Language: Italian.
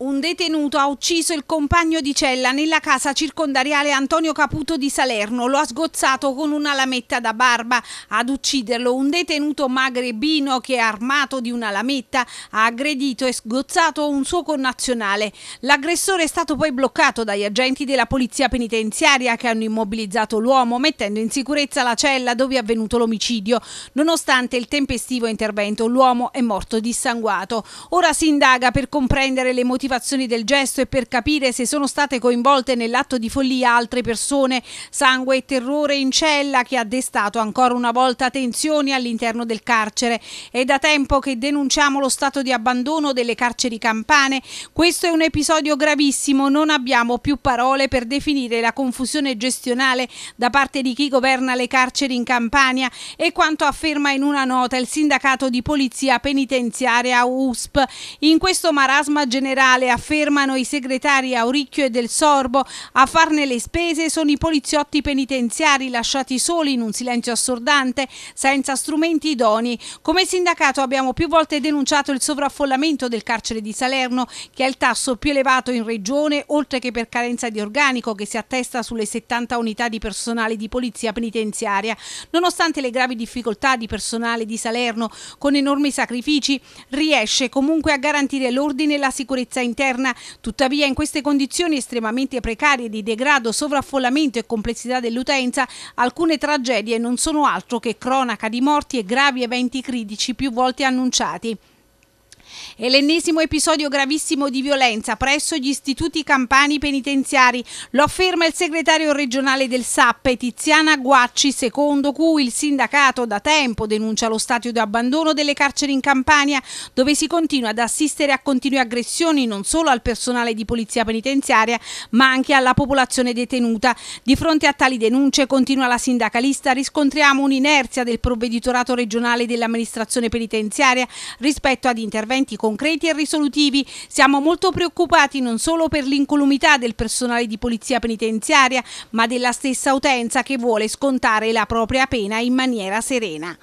Un detenuto ha ucciso il compagno di cella nella casa circondariale Antonio Caputo di Salerno, lo ha sgozzato con una lametta da barba. Ad ucciderlo un detenuto magrebino che armato di una lametta ha aggredito e sgozzato un suo connazionale. L'aggressore è stato poi bloccato dagli agenti della polizia penitenziaria che hanno immobilizzato l'uomo mettendo in sicurezza la cella dove è avvenuto l'omicidio. Nonostante il tempestivo intervento l'uomo è morto dissanguato. Ora si indaga per comprendere le motivazioni motivazioni del gesto e per capire se sono state coinvolte nell'atto di follia altre persone. Sangue e terrore in cella che ha destato ancora una volta tensioni all'interno del carcere. È da tempo che denunciamo lo stato di abbandono delle carceri campane. Questo è un episodio gravissimo, non abbiamo più parole per definire la confusione gestionale da parte di chi governa le carceri in Campania e quanto afferma in una nota il sindacato di polizia penitenziaria USP. In questo marasma generale locale, affermano i segretari Auricchio e Del Sorbo. A farne le spese sono i poliziotti penitenziari lasciati soli in un silenzio assordante, senza strumenti idoni. Come sindacato abbiamo più volte denunciato il sovraffollamento del carcere di Salerno, che è il tasso più elevato in regione, oltre che per carenza di organico che si attesta sulle 70 unità di personale di polizia penitenziaria. Nonostante le gravi difficoltà di personale di Salerno, con enormi sacrifici, riesce comunque a garantire l'ordine e la sicurezza in interna. Tuttavia in queste condizioni estremamente precarie di degrado, sovraffollamento e complessità dell'utenza, alcune tragedie non sono altro che cronaca di morti e gravi eventi critici più volte annunciati. È l'ennesimo episodio gravissimo di violenza presso gli istituti campani penitenziari, lo afferma il segretario regionale del SAP Tiziana Guacci, secondo cui il sindacato da tempo denuncia lo stato di abbandono delle carceri in Campania, dove si continua ad assistere a continue aggressioni non solo al personale di polizia penitenziaria, ma anche alla popolazione detenuta. Di fronte a tali denunce, continua la sindacalista, riscontriamo un'inerzia del provveditorato regionale dell'amministrazione penitenziaria rispetto ad interventi interventi concreti e risolutivi. Siamo molto preoccupati non solo per l'incolumità del personale di polizia penitenziaria, ma della stessa utenza che vuole scontare la propria pena in maniera serena.